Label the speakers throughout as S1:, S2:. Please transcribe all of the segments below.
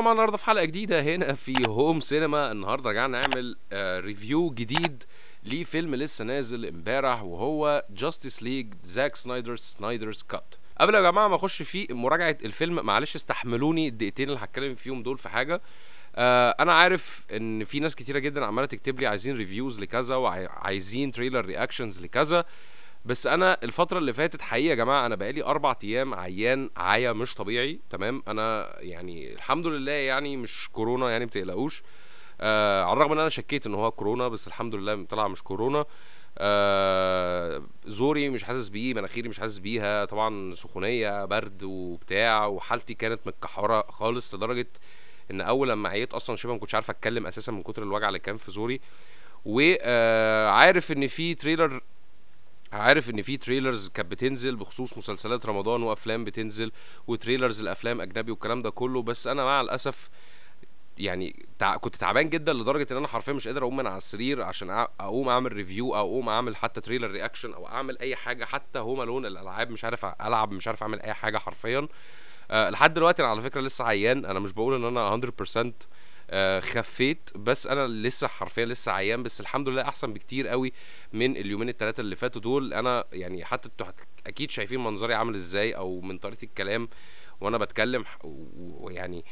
S1: بينا مع النهارده في حلقه جديده هنا في هوم سينما النهارده رجعنا نعمل ريفيو آه، جديد لفيلم لسه نازل امبارح وهو جاستس ليج زاك سنايدر سنايدرز كات قبل يا جماعه ما اخش في مراجعه الفيلم معلش استحملوني الدقيقتين اللي هتكلم فيهم دول في حاجه آه، انا عارف ان في ناس كتيره جدا عماله تكتب لي عايزين ريفيوز لكذا وعايزين تريلر رياكشنز لكذا بس انا الفتره اللي فاتت حقيقه يا جماعه انا بقالي اربع ايام عيان عيا مش طبيعي تمام انا يعني الحمد لله يعني مش كورونا يعني متقلقوش آه على الرغم ان انا شكيت ان هو كورونا بس الحمد لله طلع مش كورونا آه زوري مش حاسس بيه مناخيري مش حاسس بيها طبعا سخونيه برد وبتاع وحالتي كانت متكحره خالص لدرجه ان اول لما عيت اصلا شبه ما كنتش عارف اتكلم اساسا من كتر الوجع اللي كان في زوري وعارف آه، ان في تريلر عارف ان في تريلرز كانت بتنزل بخصوص مسلسلات رمضان وافلام بتنزل وتريلرز الافلام اجنبي والكلام ده كله بس انا مع الاسف يعني تع... كنت تعبان جدا لدرجه ان انا حرفيا مش قادر اقوم من على السرير عشان اقوم اعمل ريفيو او اقوم اعمل حتى تريلر رياكشن او اعمل اي حاجه حتى هو لون الالعاب مش عارف العب مش عارف اعمل اي حاجه حرفيا أه لحد دلوقتي انا على فكره لسه عيان انا مش بقول ان انا 100% آه، خفيت بس انا لسه حرفيا لسه عيان بس الحمد لله احسن بكتير قوي من اليومين الثلاثه اللي فاتوا دول انا يعني حتى انتوا اكيد شايفين منظري عامل ازاي او من طريقه الكلام وانا بتكلم ويعني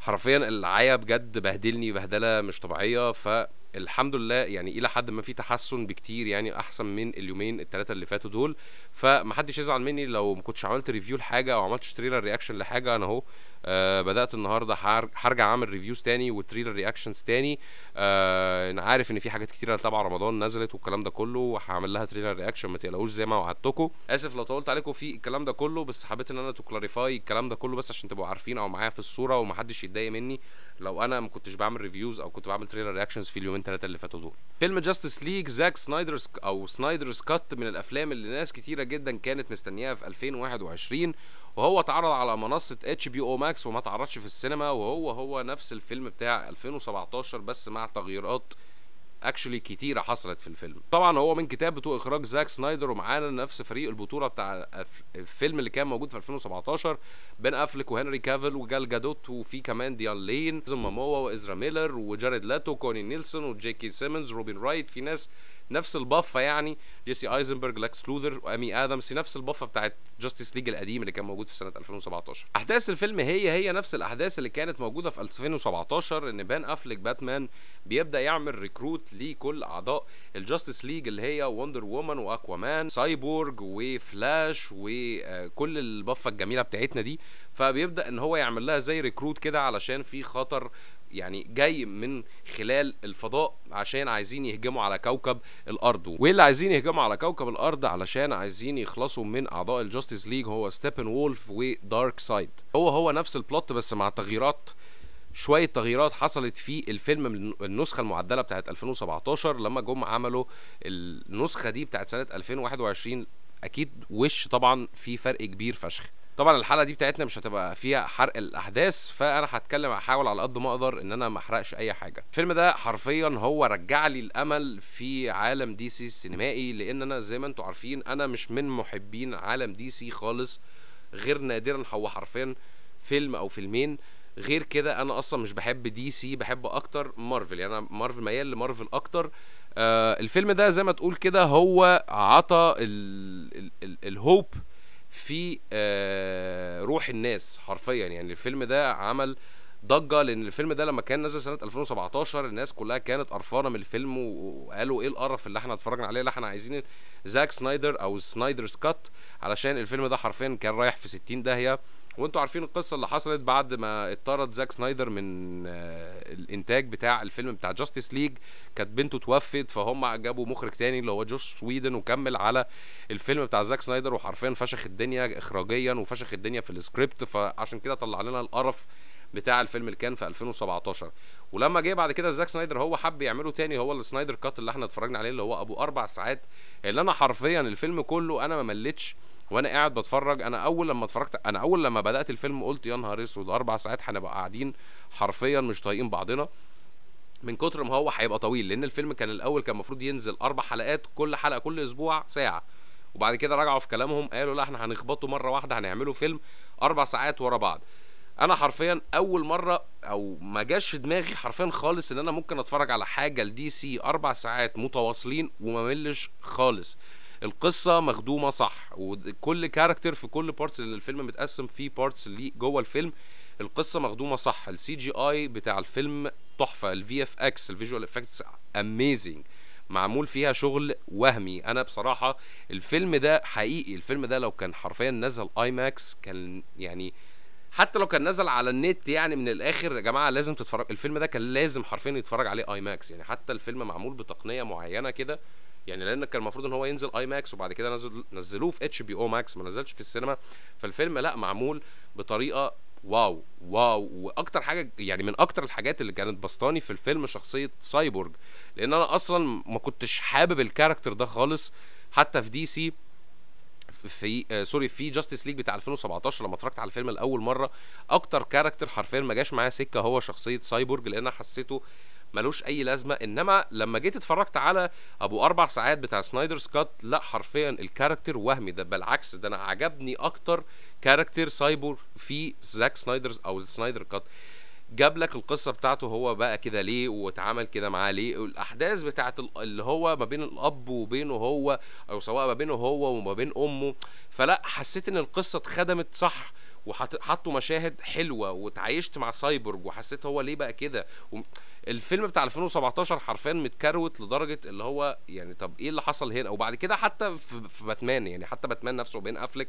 S1: حرفيا العيا بجد بهدلني بهدله مش طبيعيه فالحمد لله يعني الى حد ما في تحسن بكتير يعني احسن من اليومين الثلاثه اللي فاتوا دول فمحدش يزعل مني لو ما كنتش عملت ريفيو لحاجه او عملتش تريلر رياكشن لحاجه انا اهو آه بدات النهارده هرجع اعمل ريفيوز تاني وتريلر رياكشنز تاني آه عارف ان في حاجات كتيره تبع رمضان نزلت والكلام ده كله وهعمل لها تريلر رياكشن ما تقلقوش زي ما وعدتكم اسف لو طولت عليكم في الكلام ده كله بس حبيت ان انا تو كلاريفاي الكلام ده كله بس عشان تبقوا عارفين او معايا في الصوره ومحدش يتضايق مني لو انا ما كنتش بعمل ريفيوز او كنت بعمل تريلر رياكشنز في اليومين ثلاثه اللي فاتوا دول فيلم جاستس ليج زاك سنايدر او سنايدرز كات من الافلام اللي ناس كتيره جدا كانت مستنياها في 2021 وهو اتعرض على منصه اتش بي او ماكس وما اتعرضش في السينما وهو هو نفس الفيلم بتاع 2017 بس مع تغييرات اكشولي كتيره حصلت في الفيلم طبعا هو من كتابه اخراج زاك سنايدر ومعانا نفس فريق البطوله بتاع الفيلم اللي كان موجود في 2017 بين افلك وهنري كافل وجال جادوت وفي كمان ديان لين ماموا وازرا ميلر وجاريد لاتو كوني نيلسون وجيكي سيمونز روبن رايت في ناس نفس البفه يعني جيسي ايزنبرج لاكس لوذر وامي ادمز نفس البفه بتاعت جاستس ليج القديم اللي كان موجود في سنه 2017 احداث الفيلم هي هي نفس الاحداث اللي كانت موجوده في 2017 ان بان افليك باتمان بيبدا يعمل ريكروت لكل اعضاء الجاستس ليج اللي هي وندر وومن واكوامان سايبورج وفلاش وكل البفه الجميله بتاعتنا دي فبيبدا ان هو يعمل لها زي ريكروت كده علشان في خطر يعني جاي من خلال الفضاء عشان عايزين يهجموا على كوكب الارض وايه اللي عايزين يهجموا على كوكب الارض علشان عايزين يخلصوا من اعضاء الجاستس ليج هو ستيبن وولف ودارك سايد هو هو نفس البلوت بس مع تغييرات شويه تغييرات حصلت في الفيلم النسخه المعدله بتاعت 2017 لما جم عملوا النسخه دي بتاعت سنه 2021 اكيد وش طبعا في فرق كبير فشخ طبعا الحلقه دي بتاعتنا مش هتبقى فيها حرق الاحداث فانا هتكلم هحاول على قد ما اقدر ان انا ما احرقش اي حاجه الفيلم ده حرفيا هو رجع لي الامل في عالم دي سي السينمائي لان انا زي ما انتم عارفين انا مش من محبين عالم دي سي خالص غير نادرا هو حرفيا فيلم او فيلمين غير كده انا اصلا مش بحب دي سي بحب اكتر مارفل يعني انا مارفل ميال لمارفل اكتر آه الفيلم ده زي ما تقول كده هو عطى الهوب ال ال ال في آه، روح الناس حرفيا يعني الفيلم ده عمل ضجه لان الفيلم ده لما كان نزل سنه 2017 الناس كلها كانت قرفانه من الفيلم وقالوا ايه القرف اللي احنا اتفرجنا عليه لا احنا عايزين زاك سنايدر او سنايدر سكات علشان الفيلم ده حرفيا كان رايح في 60 داهيه وانتوا عارفين القصه اللي حصلت بعد ما اتطرد زاك سنايدر من آه، الانتاج بتاع الفيلم بتاع جاستس ليج كانت بنته توفت فهم جابوا مخرج تاني اللي هو جوش سويدن وكمل على الفيلم بتاع زاك سنايدر وحرفيا فشخ الدنيا اخراجيا وفشخ الدنيا في السكريبت فعشان كده طلع لنا القرف بتاع الفيلم اللي كان في 2017 ولما جه بعد كده زاك سنايدر هو حب يعمله تاني هو السنايدر كات اللي احنا اتفرجنا عليه اللي هو ابو اربع ساعات اللي انا حرفيا الفيلم كله انا ما مليتش وانا قاعد بتفرج انا اول لما اتفرجت انا اول لما بدات الفيلم قلت يا نهار اسود اربع ساعات هنبقى قاعدين حرفيا مش طايقين بعضنا من كتر ما هو هيبقى طويل لان الفيلم كان الاول كان المفروض ينزل اربع حلقات كل حلقه كل اسبوع ساعه وبعد كده رجعوا في كلامهم قالوا لا احنا هنخبطه مره واحده هنعمله فيلم اربع ساعات ورا بعض انا حرفيا اول مره او ما جاش في دماغي حرفيا خالص ان انا ممكن اتفرج على حاجه لدي سي اربع ساعات متواصلين وما ملش خالص القصه مخدومه صح وكل كاركتر في كل بارتس اللي الفيلم متقسم في بارتس اللي جوه الفيلم القصه مخدومه صح السي جي اي بتاع الفيلم تحفه الفي اف اكس الفيجوال افكتس اميزنج معمول فيها شغل وهمي انا بصراحه الفيلم ده حقيقي الفيلم ده لو كان حرفيا نزل اي ماكس كان يعني حتى لو كان نزل على النت يعني من الاخر يا جماعه لازم تتفرج الفيلم ده كان لازم حرفيا يتفرج عليه اي ماكس يعني حتى الفيلم معمول بتقنيه معينه كده يعني لان كان المفروض ان هو ينزل اي ماكس وبعد كده نزل نزلوه في اتش بي او ماكس ما نزلش في السينما فالفيلم لا معمول بطريقه واو واو واكتر حاجه يعني من اكتر الحاجات اللي كانت بسطاني في الفيلم شخصيه سايبورج لان انا اصلا ما كنتش حابب الكاركتر ده خالص حتى في دي سي في آه سوري في جاستس ليج بتاع 2017 لما اتفرجت على الفيلم لاول مره اكتر كاركتر حرفيا ما جاش معايا سكه هو شخصيه سايبورج لان انا حسيته ملوش اي لازمه انما لما جيت اتفرجت على ابو اربع ساعات بتاع سنايدر سكوت لا حرفيا الكاركتر وهمي ده بالعكس ده انا عجبني اكتر كاركتر سايبور في زاك سنايدرز او سنايدر كات جاب لك القصه بتاعته هو بقى كده ليه واتعمل كده معاه ليه والاحداث بتاعه اللي هو ما بين الاب وبينه هو او سواء ما بينه هو وما بين امه فلا حسيت ان القصه اتخدمت صح وحطوا مشاهد حلوه وتعايشت مع سايبورج وحسيت هو ليه بقى كده و... الفيلم بتاع 2017 حرفيا متكروت لدرجه اللي هو يعني طب ايه اللي حصل هنا وبعد كده حتى في, في باتمان يعني حتى باتمان نفسه بين افلك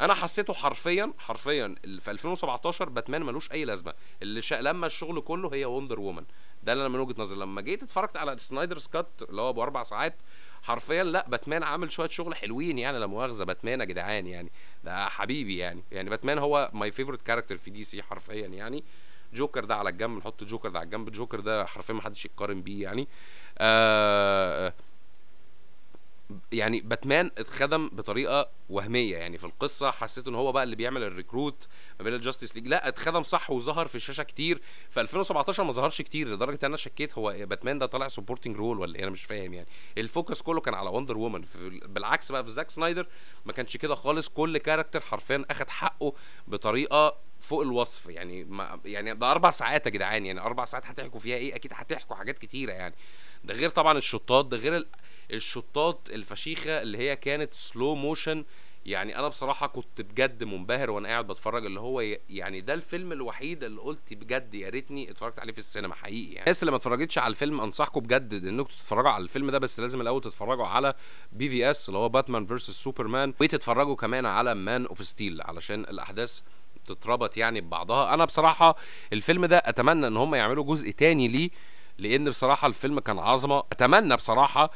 S1: انا حسيته حرفيا حرفيا في 2017 باتمان ملوش اي لازمه اللي شا... لما الشغل كله هي وندر وومن ده اللي انا من وجهه نظري لما جيت اتفرجت على سنايدر سكات اللي هو ابو اربع ساعات حرفيا لا باتمان عامل شويه شغل حلوين يعني لا مؤاخذه باتمان يا جدعان يعني ده حبيبي يعني يعني باتمان هو ماي فيفورت كاركتر في دي سي حرفيا يعني جوكر ده على الجنب نحط جوكر ده على الجنب جوكر ده حرفيا ما حدش يتقارن بيه يعني آه يعني باتمان اتخدم بطريقه وهميه يعني في القصه حسيت ان هو بقى اللي بيعمل الريكروت ما بين الجاستس ليج لا اتخدم صح وظهر في الشاشه كتير في 2017 ما ظهرش كتير لدرجه ان انا شكيت هو باتمان ده طالع سبورتنج رول ولا ايه انا مش فاهم يعني الفوكس كله كان على وندر وومن بالعكس بقى في زاك سنايدر ما كانش كده خالص كل كاركتر حرفيا اخد حقه بطريقه فوق الوصف يعني ما يعني ده اربع ساعات يا جدعان يعني اربع ساعات هتحكوا فيها ايه اكيد هتحكوا حاجات كتيره يعني ده غير طبعا الشطات ده غير ال... الشطات الفشيخه اللي هي كانت سلو موشن يعني انا بصراحه كنت بجد منبهر وانا قاعد بتفرج اللي هو يعني ده الفيلم الوحيد اللي قلت بجد يا ريتني اتفرجت عليه في السينما حقيقي يعني الناس اللي ما اتفرجتش على الفيلم انصحكم بجد انكم تتفرجوا على الفيلم ده بس لازم الاول تتفرجوا على بي في اس اللي هو باتمان فيرسس سوبرمان وتتفرجوا كمان على مان اوف ستيل علشان الاحداث تتربط يعني ببعضها انا بصراحه الفيلم ده اتمنى ان هم يعملوا جزء تاني ليه لان بصراحه الفيلم كان عظمه اتمنى بصراحه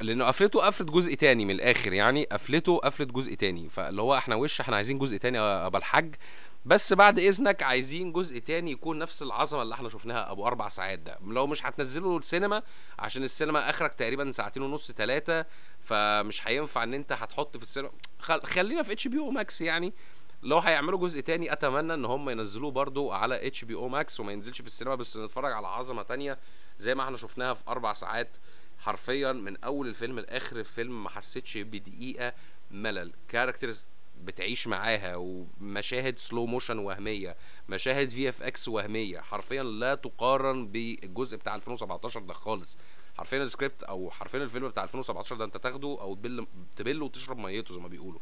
S1: لانه قفلته قفلت جزء تاني من الاخر يعني قفلته قفلت جزء تاني فاللي هو احنا وش احنا عايزين جزء تاني يا ابو الحاج بس بعد اذنك عايزين جزء تاني يكون نفس العظمه اللي احنا شفناها ابو اربع ساعات ده لو مش هتنزله السينما عشان السينما اخرك تقريبا ساعتين ونص ثلاثه فمش هينفع ان انت هتحط في السينما خلينا في اتش بي او ماكس يعني لو هيعملوا جزء تاني اتمنى ان هم ينزلوه برضو على اتش بي او ماكس وما ينزلش في السينما بس نتفرج على عظمه تانية زي ما احنا شفناها في اربع ساعات حرفيا من اول الفيلم لاخر الفيلم ما حسيتش بدقيقه ملل كاركترز بتعيش معاها ومشاهد سلو موشن وهميه مشاهد في اف اكس وهميه حرفيا لا تقارن بالجزء بتاع 2017 ده خالص حرفيا السكريبت او حرفيا الفيلم بتاع 2017 ده انت تاخده او تبل تبله وتشرب ميته زي ما بيقولوا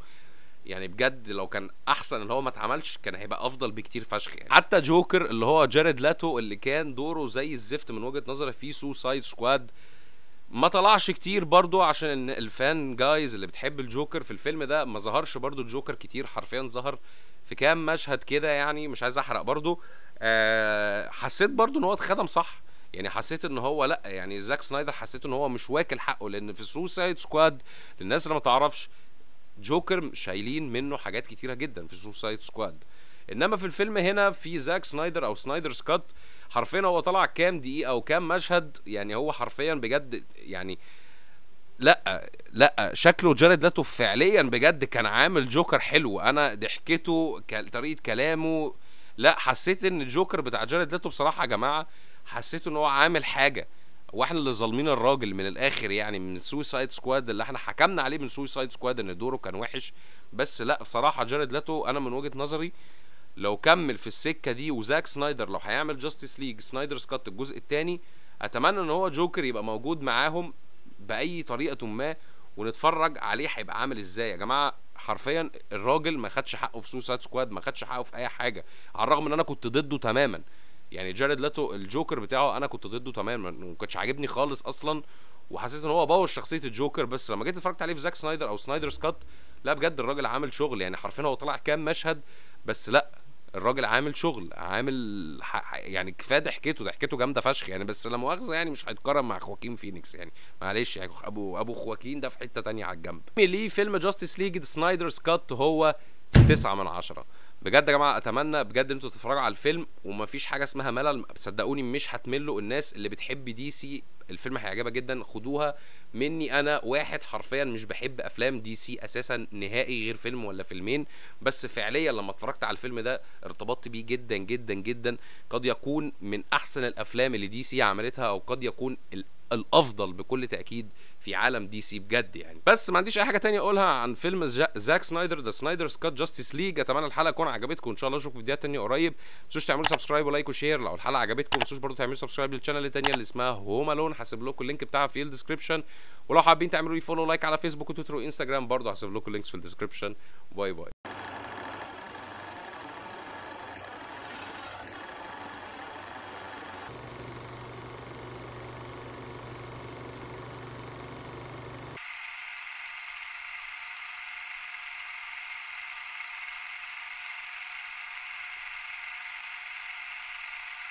S1: يعني بجد لو كان احسن اللي هو ما اتعملش كان هيبقى افضل بكتير فشخ يعني حتى جوكر اللي هو جارد لاتو اللي كان دوره زي الزفت من وجهه نظري في سوسايد سكواد ما طلعش كتير برضو عشان الفان جايز اللي بتحب الجوكر في الفيلم ده ما ظهرش برضو الجوكر كتير حرفيا ظهر في كام مشهد كده يعني مش عايز احرق برضو أه حسيت برضو ان هو اتخدم صح يعني حسيت ان هو لا يعني زاك سنايدر حسيت ان هو مش واكل حقه لان في سوسايد سكواد للناس اللي ما تعرفش جوكر شايلين منه حاجات كتيره جدا في سوسايد سكواد انما في الفيلم هنا في زاك سنايدر او سنايدر سكوت حرفيا هو طلع كام دقيقه او كام مشهد يعني هو حرفيا بجد يعني لا لا شكله جارد لاتو فعليا بجد كان عامل جوكر حلو انا ضحكته طريقه كلامه لا حسيت ان الجوكر بتاع جارد لاتو بصراحه يا جماعه حسيت ان هو عامل حاجه واحنا اللي ظالمين الراجل من الاخر يعني من سويسايد سكواد اللي احنا حكمنا عليه من سويسايد سكواد ان دوره كان وحش بس لا بصراحه جارد لاتو انا من وجهه نظري لو كمل في السكه دي وزاك سنايدر لو هيعمل جاستس ليج سنايدر سكات الجزء الثاني اتمنى ان هو جوكر يبقى موجود معاهم باي طريقه ما ونتفرج عليه هيبقى عامل ازاي يا جماعه حرفيا الراجل ما خدش حقه في سوسايد سكواد ما خدش حقه في اي حاجه على الرغم ان انا كنت ضده تماما يعني جارد لاتو الجوكر بتاعه انا كنت ضده تماما وما كانش عاجبني خالص اصلا وحسيت ان هو بوظ شخصيه الجوكر بس لما جيت اتفرجت عليه في زاك سنايدر او سنايدر سكات لا بجد الراجل عامل شغل يعني حرفيا هو طلع كام مشهد بس لا الراجل عامل شغل عامل يعني كفايه ضحكته ضحكته جامده فشخ يعني بس لا مؤاخذه يعني مش هيتقارن مع خواكين فينيكس يعني معلش يعني ابو ابو خواكين ده في حته تانية على الجنب ليه فيلم جاستس ليج سنايدرز كات هو تسعة من عشرة بجد يا جماعه اتمنى بجد ان انتوا تتفرجوا على الفيلم ومفيش حاجه اسمها ملل صدقوني مش هتملوا الناس اللي بتحب دي سي الفيلم هيعجبك جدا خدوها مني انا واحد حرفيا مش بحب افلام دي سي اساسا نهائي غير فيلم ولا فيلمين بس فعليا لما اتفرجت على الفيلم ده ارتبطت بيه جدا جدا جدا قد يكون من احسن الافلام اللي دي سي عملتها او قد يكون الافضل بكل تاكيد في عالم دي سي بجد يعني بس ما عنديش اي حاجه تانية اقولها عن فيلم زاك سنايدر ذا سنايدر سكات جاستس ليج اتمنى الحلقه تكون عجبتكم ان شاء الله اشوفكم في فيديوهات تانية قريب ما تنسوش تعملوا سبسكرايب ولايك وشير لو الحلقه عجبتكم ما تنسوش برضه تعملوا سبسكرايب للشانل التانية اللي اسمها هوم الون هسيب لكم اللينك بتاعها في الديسكربشن ولو حابين تعملوا لي فولو لايك على فيسبوك وتويتر وانستجرام برضه هسيب لكم اللينكس في الديسكربشن باي باي